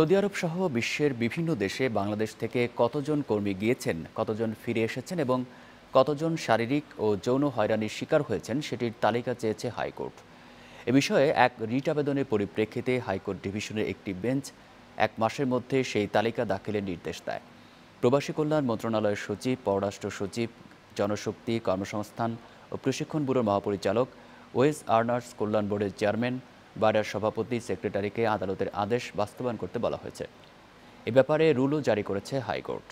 Saudi আরব সহ বিশ্বের বিভিন্ন দেশে বাংলাদেশ থেকে কতজন কর্মী গিয়েছেন কতজন ফিরে এসেছেন এবং কতজন শারীরিক ও যৌন হয়রানির শিকার হয়েছেন সেটির তালিকা চেয়েছে হাইকোর্ট এ বিষয়ে এক রিট আবেদনের পরিপ্রেক্ষিতে হাইকোর্ট ডিভিশনের একটি বেঞ্চ এক মাসের মধ্যে সেই তালিকা দাখিলের নির্দেশ দেয় প্রবাসী কল্যাণ মন্ত্রণালয়ের সচিব পররাষ্ট্র সচিব জনশক্তি কর্মসংস্থান ও প্রশিক্ষণ ব্যুরোর মহাপরিচালক ওয়েস আর্নার্স কল্যাণ বোর্ডের চেয়ারম্যান বাডার সভাপতি সেক্রেটারিকে আদালতের আদেশ বাস্তবায়ন করতে বলা হয়েছে এ ব্যাপারে রুলও জারি করেছে হাইকোর্ট